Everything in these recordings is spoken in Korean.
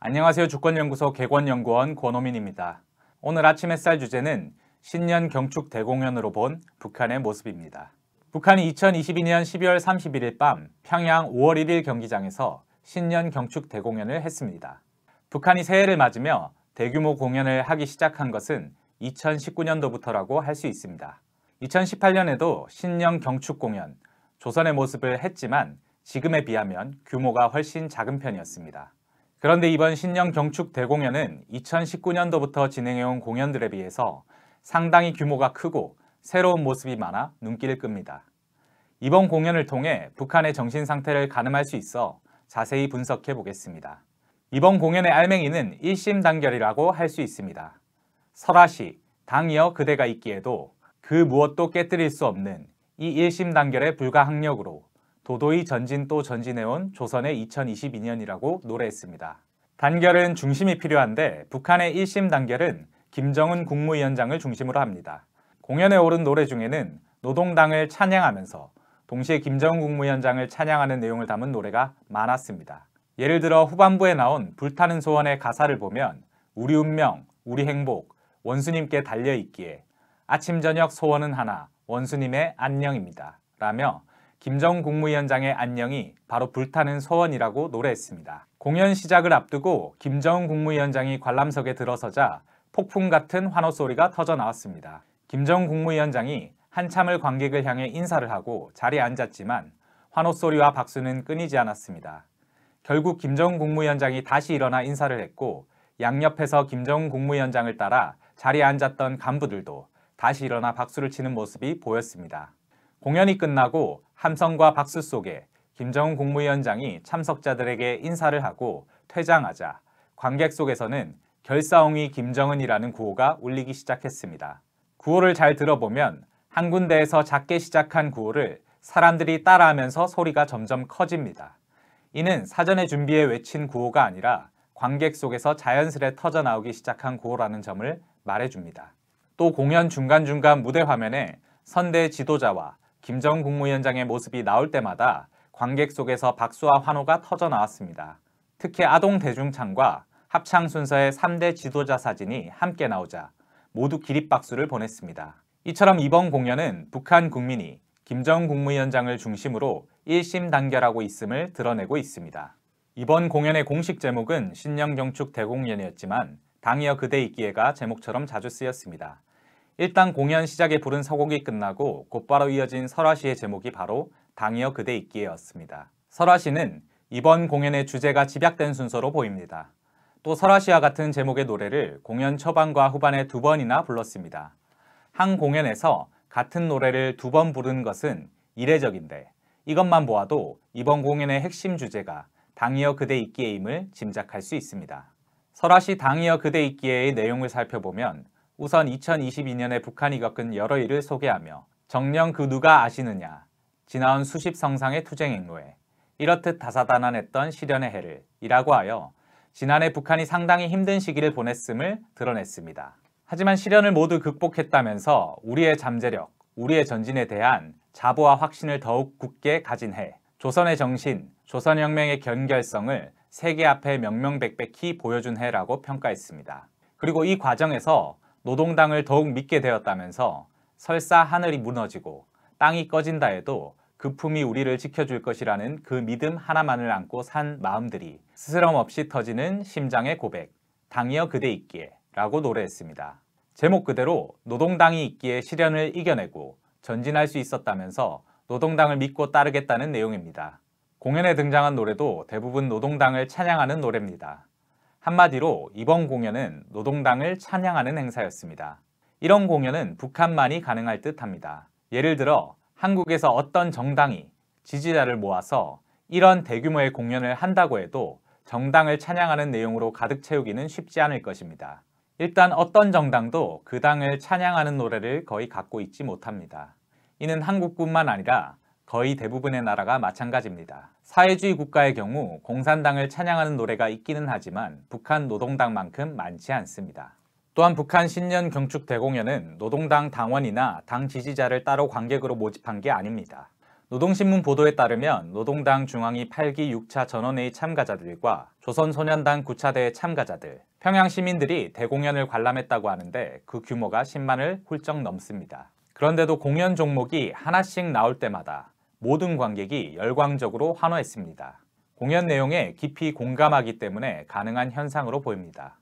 안녕하세요. 주권연구소 개관연구원 권호민입니다. 오늘 아침 햇살 주제는 신년 경축 대공연으로 본 북한의 모습입니다. 북한이 2022년 12월 31일 밤 평양 5월 1일 경기장에서 신년 경축 대공연을 했습니다. 북한이 새해를 맞으며 대규모 공연을 하기 시작한 것은 2019년도부터라고 할 수 있습니다. 2018년에도 신년 경축 공연, 조선의 모습을 했지만 지금에 비하면 규모가 훨씬 작은 편이었습니다. 그런데 이번 신년 경축 대공연은 2019년도부터 진행해온 공연들에 비해서 상당히 규모가 크고 새로운 모습이 많아 눈길을 끕니다. 이번 공연을 통해 북한의 정신 상태를 가늠할 수 있어 자세히 분석해 보겠습니다. 이번 공연의 알맹이는 1심 단결이라고 할 수 있습니다. 설화시, 당이어 그대가 있기에도 그 무엇도 깨뜨릴 수 없는 이 일심 단결의 불가항력으로 도도히 전진 또 전진해온 조선의 2022년이라고 노래했습니다. 단결은 중심이 필요한데 북한의 일심 단결은 김정은 국무위원장을 중심으로 합니다. 공연에 오른 노래 중에는 노동당을 찬양하면서 동시에 김정은 국무위원장을 찬양하는 내용을 담은 노래가 많았습니다. 예를 들어 후반부에 나온 불타는 소원의 가사를 보면 우리 운명, 우리 행복, 원수님께 달려있기에 아침 저녁 소원은 하나, 원수님의 안녕입니다. 라며 김정 국무위원장의 안녕이 바로 불타는 소원이라고 노래했습니다. 공연 시작을 앞두고 김정 국무위원장이 관람석에 들어서자 폭풍 같은 환호 소리가 터져 나왔습니다. 김정 국무위원장이 한참을 관객을 향해 인사를 하고 자리에 앉았지만 환호 소리와 박수는 끊이지 않았습니다. 결국 김정 국무위원장이 다시 일어나 인사를 했고 양옆에서 김정 국무위원장을 따라 자리에 앉았던 간부들도 다시 일어나 박수를 치는 모습이 보였습니다. 공연이 끝나고 함성과 박수 속에 김정은 국무위원장이 참석자들에게 인사를 하고 퇴장하자 관객 속에서는 결사옹이 김정은이라는 구호가 울리기 시작했습니다. 구호를 잘 들어보면 한 군데에서 작게 시작한 구호를 사람들이 따라하면서 소리가 점점 커집니다. 이는 사전에 준비해 외친 구호가 아니라 관객 속에서 자연스레 터져나오기 시작한 구호라는 점을 말해줍니다. 또 공연 중간중간 무대 화면에 선대 지도자와 김정 국무위원장의 모습이 나올 때마다 관객 속에서 박수와 환호가 터져 나왔습니다. 특히 아동 대중창과 합창 순서의 3대 지도자 사진이 함께 나오자 모두 기립박수를 보냈습니다. 이처럼 이번 공연은 북한 국민이 김정 국무위원장을 중심으로 일심 단결하고 있음을 드러내고 있습니다. 이번 공연의 공식 제목은 신년 경축 대공연이었지만 당이여 그대 있기에가 제목처럼 자주 쓰였습니다. 일단 공연 시작에 부른 서곡이 끝나고 곧바로 이어진 설화시의 제목이 바로 당이여 그대 있기에였습니다. 설화시는 이번 공연의 주제가 집약된 순서로 보입니다. 또 설화시와 같은 제목의 노래를 공연 초반과 후반에 두 번이나 불렀습니다. 한 공연에서 같은 노래를 두 번 부른 것은 이례적인데 이것만 보아도 이번 공연의 핵심 주제가 당이여 그대 있기에임을 짐작할 수 있습니다. 설화시 당이어 그대 있기에의 내용을 살펴보면 우선 2022년에 북한이 겪은 여러 일을 소개하며 정령 그 누가 아시느냐 지나온 수십 성상의 투쟁 행로에 이렇듯 다사다난했던 시련의 해를 이라고 하여 지난해 북한이 상당히 힘든 시기를 보냈음을 드러냈습니다. 하지만 시련을 모두 극복했다면서 우리의 잠재력, 우리의 전진에 대한 자부와 확신을 더욱 굳게 가진 해, 조선의 정신, 조선혁명의 견결성을 세계 앞에 명명백백히 보여준 해라고 평가했습니다. 그리고 이 과정에서 노동당을 더욱 믿게 되었다면서 설사 하늘이 무너지고 땅이 꺼진다 해도 그 품이 우리를 지켜줄 것이라는 그 믿음 하나만을 안고 산 마음들이 스스럼 없이 터지는 심장의 고백, 당이여 그대 있기에 라고 노래했습니다. 제목 그대로 노동당이 있기에 시련을 이겨내고 전진할 수 있었다면서 노동당을 믿고 따르겠다는 내용입니다. 공연에 등장한 노래도 대부분 노동당을 찬양하는 노래입니다. 한마디로 이번 공연은 노동당을 찬양하는 행사였습니다. 이런 공연은 북한만이 가능할 듯 합니다. 예를 들어 한국에서 어떤 정당이 지지자를 모아서 이런 대규모의 공연을 한다고 해도 정당을 찬양하는 내용으로 가득 채우기는 쉽지 않을 것입니다. 일단 어떤 정당도 그 당을 찬양하는 노래를 거의 갖고 있지 못합니다. 이는 한국뿐만 아니라 거의 대부분의 나라가 마찬가지입니다. 사회주의 국가의 경우 공산당을 찬양하는 노래가 있기는 하지만 북한 노동당만큼 많지 않습니다. 또한 북한 신년 경축 대공연은 노동당 당원이나 당 지지자를 따로 관객으로 모집한 게 아닙니다. 노동신문 보도에 따르면 노동당 중앙위 8기 6차 전원회의 참가자들과 조선소년당 9차대의 참가자들, 평양 시민들이 대공연을 관람했다고 하는데 그 규모가 10만을 훌쩍 넘습니다. 그런데도 공연 종목이 하나씩 나올 때마다 모든 관객이 열광적으로 환호했습니다. 공연 내용에 깊이 공감하기 때문에 가능한 현상으로 보입니다.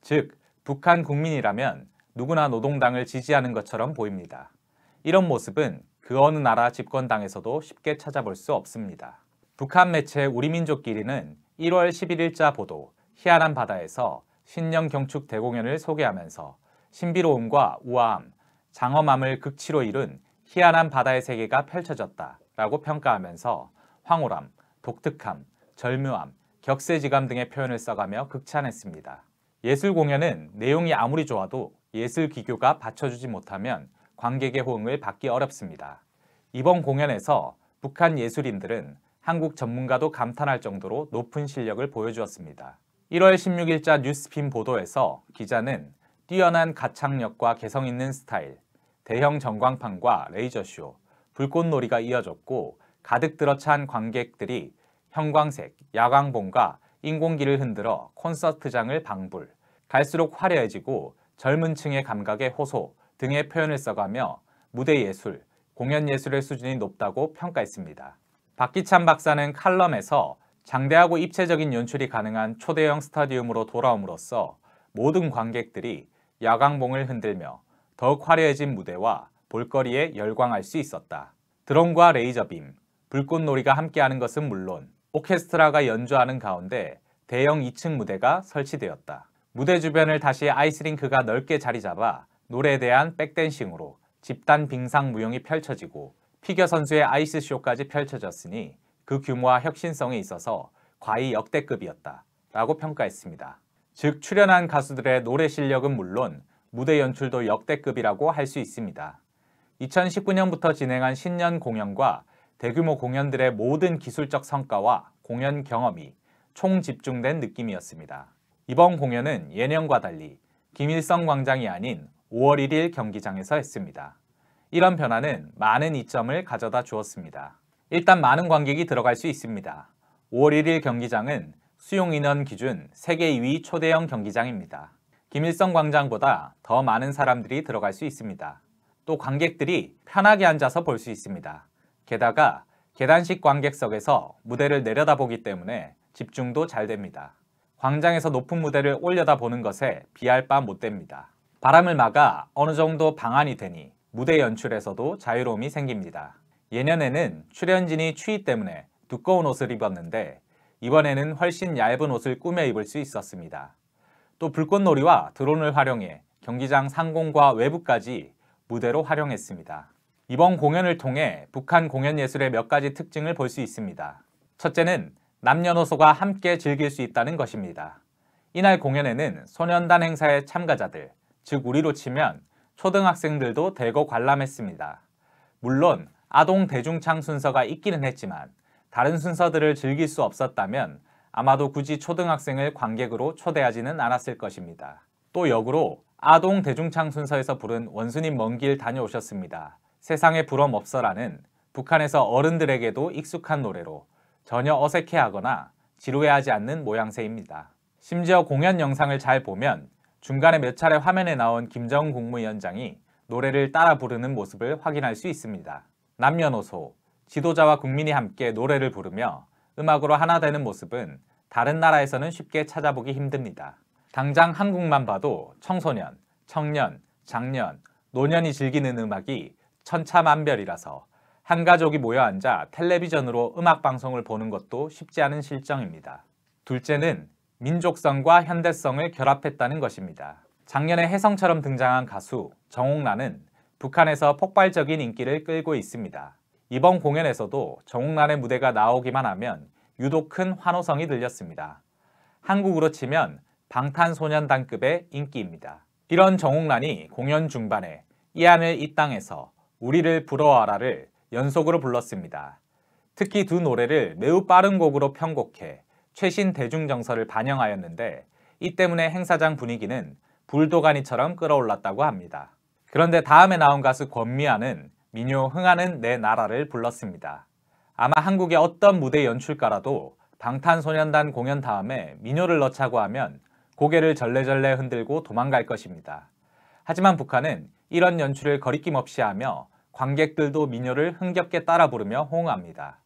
즉, 북한 국민이라면 누구나 노동당을 지지하는 것처럼 보입니다. 이런 모습은 그 어느 나라 집권당에서도 쉽게 찾아볼 수 없습니다. 북한 매체 우리민족끼리는 1월 11일자 보도 희한한 바다에서 신년 경축 대공연을 소개하면서 신비로움과 우아함, 장엄함을 극치로 이룬 희한한 바다의 세계가 펼쳐졌다. 라고 평가하면서 황홀함, 독특함, 절묘함, 격세지감 등의 표현을 써가며 극찬했습니다. 예술 공연은 내용이 아무리 좋아도 예술 기교가 받쳐주지 못하면 관객의 호응을 받기 어렵습니다. 이번 공연에서 북한 예술인들은 한국 전문가도 감탄할 정도로 높은 실력을 보여주었습니다. 1월 16일자 뉴스핀 보도에서 기자는 뛰어난 가창력과 개성 있는 스타일, 대형 전광판과 레이저쇼, 불꽃놀이가 이어졌고 가득 들어찬 관객들이 형광색, 야광봉과 인공기를 흔들어 콘서트장을 방불, 갈수록 화려해지고 젊은 층의 감각의 호소 등의 표현을 써가며 무대 예술, 공연 예술의 수준이 높다고 평가했습니다. 박기찬 박사는 칼럼에서 장대하고 입체적인 연출이 가능한 초대형 스타디움으로 돌아옴으로써 모든 관객들이 야광봉을 흔들며 더욱 화려해진 무대와 볼거리에 열광할 수 있었다. 드론과 레이저빔, 불꽃놀이가 함께하는 것은 물론 오케스트라가 연주하는 가운데 대형 2층 무대가 설치되었다. 무대 주변을 다시 아이스링크가 넓게 자리 잡아 노래에 대한 백댄싱으로 집단 빙상 무용이 펼쳐지고 피겨 선수의 아이스쇼까지 펼쳐졌으니 그 규모와 혁신성에 있어서 과히 역대급이었다. 라고 평가했습니다. 즉 출연한 가수들의 노래 실력은 물론 무대 연출도 역대급이라고 할 수 있습니다. 2019년부터 진행한 신년 공연과 대규모 공연들의 모든 기술적 성과와 공연 경험이 총 집중된 느낌이었습니다. 이번 공연은 예년과 달리 김일성 광장이 아닌 5월 1일 경기장에서 했습니다. 이런 변화는 많은 이점을 가져다 주었습니다. 일단 많은 관객이 들어갈 수 있습니다. 5월 1일 경기장은 수용 인원 기준 세계 2위 초대형 경기장입니다. 김일성 광장보다 더 많은 사람들이 들어갈 수 있습니다. 또 관객들이 편하게 앉아서 볼 수 있습니다. 게다가 계단식 관객석에서 무대를 내려다보기 때문에 집중도 잘 됩니다. 광장에서 높은 무대를 올려다보는 것에 비할 바 못 됩니다. 바람을 막아 어느 정도 방안이 되니 무대 연출에서도 자유로움이 생깁니다. 예년에는 출연진이 추위 때문에 두꺼운 옷을 입었는데 이번에는 훨씬 얇은 옷을 꾸며 입을 수 있었습니다. 또 불꽃놀이와 드론을 활용해 경기장 상공과 외부까지 무대로 활용했습니다. 이번 공연을 통해 북한 공연 예술의 몇 가지 특징을 볼 수 있습니다. 첫째는 남녀노소가 함께 즐길 수 있다는 것입니다. 이날 공연에는 소년단 행사의 참가자들, 즉 우리로 치면 초등학생들도 대거 관람했습니다. 물론 아동 대중창 순서가 있기는 했지만 다른 순서들을 즐길 수 없었다면 아마도 굳이 초등학생을 관객으로 초대하지는 않았을 것입니다. 또 역으로 아동 대중창 순서에서 부른 원수님 먼 길 다녀오셨습니다. 세상에 부럼 없어라는 북한에서 어른들에게도 익숙한 노래로 전혀 어색해하거나 지루해하지 않는 모양새입니다. 심지어 공연 영상을 잘 보면 중간에 몇 차례 화면에 나온 김정 은 국무위원장이 노래를 따라 부르는 모습을 확인할 수 있습니다. 남녀노소, 지도자와 국민이 함께 노래를 부르며 음악으로 하나 되는 모습은 다른 나라에서는 쉽게 찾아보기 힘듭니다. 당장 한국만 봐도 청소년, 청년, 장년, 노년이 즐기는 음악이 천차만별이라서 한 가족이 모여 앉아 텔레비전으로 음악 방송을 보는 것도 쉽지 않은 실정입니다. 둘째는 민족성과 현대성을 결합했다는 것입니다. 작년에 혜성처럼 등장한 가수 정옥란은 북한에서 폭발적인 인기를 끌고 있습니다. 이번 공연에서도 정옥란의 무대가 나오기만 하면 유독 큰 환호성이 들렸습니다. 한국으로 치면 방탄소년단급의 인기입니다. 이런 정홍란이 공연 중반에 이 하늘 이 땅에서 우리를 부러워라를 하 연속으로 불렀습니다. 특히 두 노래를 매우 빠른 곡으로 편곡해 최신 대중정서를 반영하였는데 이 때문에 행사장 분위기는 불도가니처럼 끌어올랐다고 합니다. 그런데 다음에 나온 가수 권미아는 민요 흥하는 내 나라를 불렀습니다. 아마 한국의 어떤 무대 연출가라도 방탄소년단 공연 다음에 민요를 넣자고 하면 고개를 절레절레 흔들고 도망갈 것입니다. 하지만 북한은 이런 연출을 거리낌 없이 하며 관객들도 민요를 흥겹게 따라 부르며 호응합니다.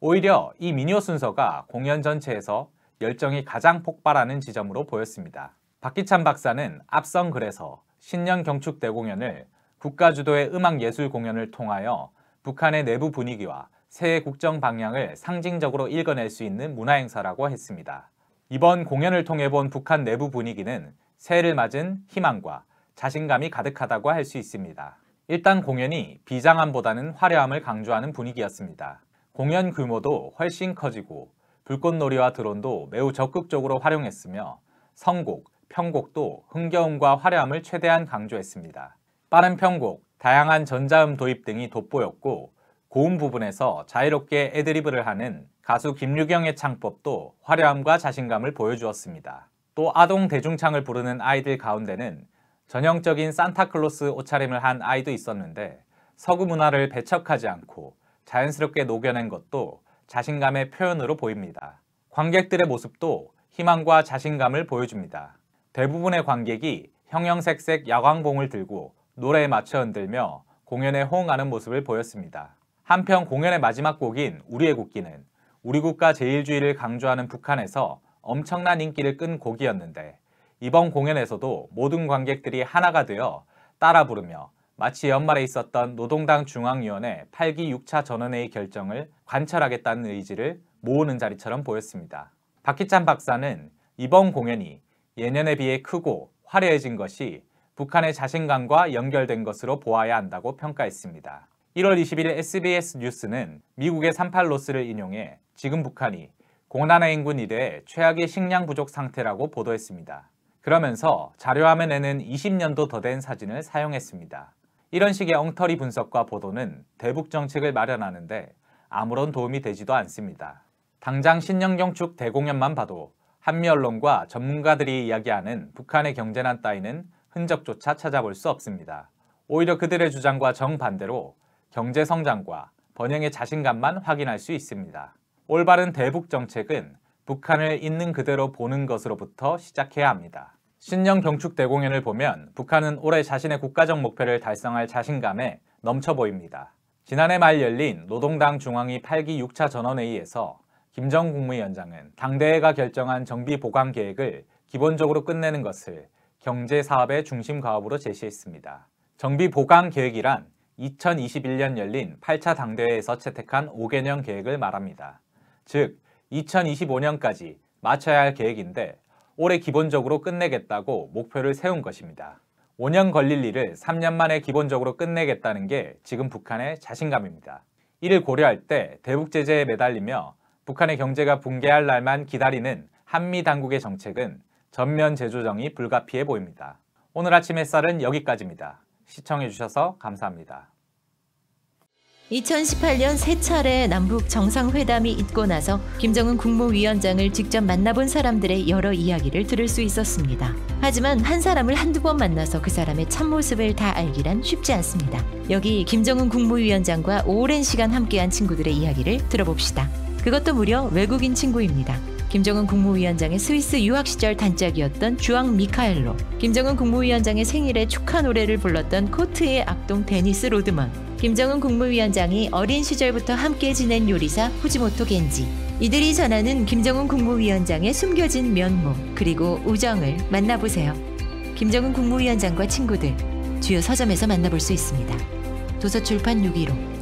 오히려 이 민요 순서가 공연 전체에서 열정이 가장 폭발하는 지점으로 보였습니다. 박기찬 박사는 앞선 글에서 신년 경축 대공연을 국가 주도의 음악 예술 공연을 통하여 북한의 내부 분위기와 새해 국정 방향을 상징적으로 읽어낼 수 있는 문화 행사라고 했습니다. 이번 공연을 통해 본 북한 내부 분위기는 새해를 맞은 희망과 자신감이 가득하다고 할 수 있습니다. 일단 공연이 비장함보다는 화려함을 강조하는 분위기였습니다. 공연 규모도 훨씬 커지고 불꽃놀이와 드론도 매우 적극적으로 활용했으며 선곡, 편곡도 흥겨움과 화려함을 최대한 강조했습니다. 빠른 편곡, 다양한 전자음 도입 등이 돋보였고 고음 부분에서 자유롭게 애드리브를 하는 가수 김유경의 창법도 화려함과 자신감을 보여주었습니다. 또 아동 대중창을 부르는 아이들 가운데는 전형적인 산타클로스 옷차림을 한 아이도 있었는데 서구 문화를 배척하지 않고 자연스럽게 녹여낸 것도 자신감의 표현으로 보입니다. 관객들의 모습도 희망과 자신감을 보여줍니다. 대부분의 관객이 형형색색 야광봉을 들고 노래에 맞춰 흔들며 공연에 호응하는 모습을 보였습니다. 한편 공연의 마지막 곡인 우리의 국기는 우리 국가 제일주의를 강조하는 북한에서 엄청난 인기를 끈 곡이었는데 이번 공연에서도 모든 관객들이 하나가 되어 따라 부르며 마치 연말에 있었던 노동당 중앙위원회 8기 6차 전원회의 결정을 관철하겠다는 의지를 모으는 자리처럼 보였습니다. 박희찬 박사는 이번 공연이 예년에 비해 크고 화려해진 것이 북한의 자신감과 연결된 것으로 보아야 한다고 평가했습니다. 1월 20일 SBS 뉴스는 미국의 38로스를 인용해 지금 북한이 공난화인군 이래 최악의 식량 부족 상태라고 보도했습니다. 그러면서 자료화면에는 20년도 더 된 사진을 사용했습니다. 이런 식의 엉터리 분석과 보도는 대북 정책을 마련하는데 아무런 도움이 되지도 않습니다. 당장 신년경축 대공연만 봐도 한미 언론과 전문가들이 이야기하는 북한의 경제난 따위는 흔적조차 찾아볼 수 없습니다. 오히려 그들의 주장과 정반대로 경제 성장과 번영의 자신감만 확인할 수 있습니다. 올바른 대북 정책은 북한을 있는 그대로 보는 것으로부터 시작해야 합니다. 신년 경축 대공연을 보면 북한은 올해 자신의 국가적 목표를 달성할 자신감에 넘쳐 보입니다. 지난해 말 열린 노동당 중앙위 8기 6차 전원회의에서 김정 국무위원장은 당대회가 결정한 정비 보강 계획을 기본적으로 끝내는 것을 경제 사업의 중심 과업으로 제시했습니다. 정비 보강 계획이란 2021년 열린 8차 당대회에서 채택한 5개년 계획을 말합니다. 즉, 2025년까지 맞춰야 할 계획인데 올해 기본적으로 끝내겠다고 목표를 세운 것입니다. 5년 걸릴 일을 3년 만에 기본적으로 끝내겠다는 게 지금 북한의 자신감입니다. 이를 고려할 때 대북 제재에 매달리며 북한의 경제가 붕괴할 날만 기다리는 한미 당국의 정책은 전면 재조정이 불가피해 보입니다. 오늘 아침 햇살은 여기까지입니다. 시청해주셔서 감사합니다. 2018년 세 차례 남북 정상회담이 있고 나서 김정은 국무위원장을 직접 만나본 사람들의 여러 이야기를 들을 수 있었습니다. 하지만 한 사람을 한두 번 만나서 그 사람의 참모습을 다 알기란 쉽지 않습니다. 여기 김정은 국무위원장과 오랜 시간 함께한 친구들의 이야기를 들어봅시다. 그것도 무려 외국인 친구입니다. 김정은 국무위원장의 스위스 유학 시절 단짝이었던 주앙 미카엘로, 김정은 국무위원장의 생일에 축하 노래를 불렀던 코트의 악동 데니스 로드먼, 김정은 국무위원장이 어린 시절부터 함께 지낸 요리사 후지모토 겐지, 이들이 전하는 김정은 국무위원장의 숨겨진 면모, 그리고 우정을 만나보세요. 김정은 국무위원장과 친구들, 주요 서점에서 만나볼 수 있습니다. 도서출판 615